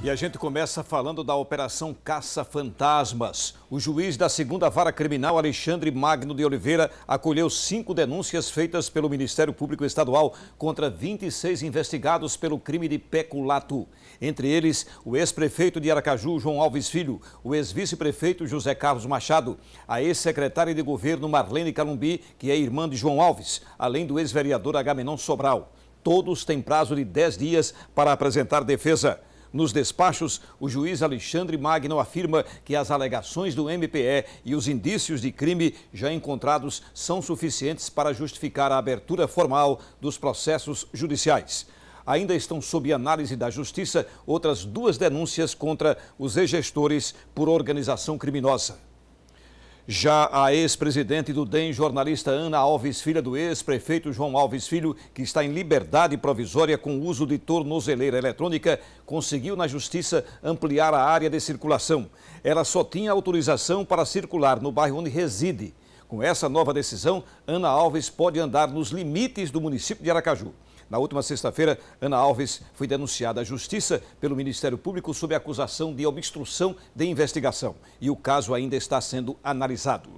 E a gente começa falando da Operação Caça Fantasmas. O juiz da segunda vara criminal, Alexandre Magno de Oliveira, acolheu cinco denúncias feitas pelo Ministério Público Estadual contra 26 investigados pelo crime de peculato. Entre eles, o ex-prefeito de Aracaju, João Alves Filho, o ex-vice-prefeito José Carlos Machado, a ex-secretária de governo Marlene Calumbi, que é irmã de João Alves, além do ex-vereador Agamenon Sobral. Todos têm prazo de 10 dias para apresentar defesa. Nos despachos, o juiz Alexandre Magno afirma que as alegações do MPE e os indícios de crime já encontrados são suficientes para justificar a abertura formal dos processos judiciais. Ainda estão sob análise da Justiça outras duas denúncias contra os ex-gestores por organização criminosa. Já a ex-presidente do DEM, jornalista Ana Alves Filha, do ex-prefeito João Alves Filho, que está em liberdade provisória com o uso de tornozeleira eletrônica, conseguiu na justiça ampliar a área de circulação. Ela só tinha autorização para circular no bairro onde reside. Com essa nova decisão, Ana Alves pode andar nos limites do município de Aracaju. Na última sexta-feira, Ana Alves foi denunciada à Justiça pelo Ministério Público sob acusação de obstrução de investigação. E o caso ainda está sendo analisado.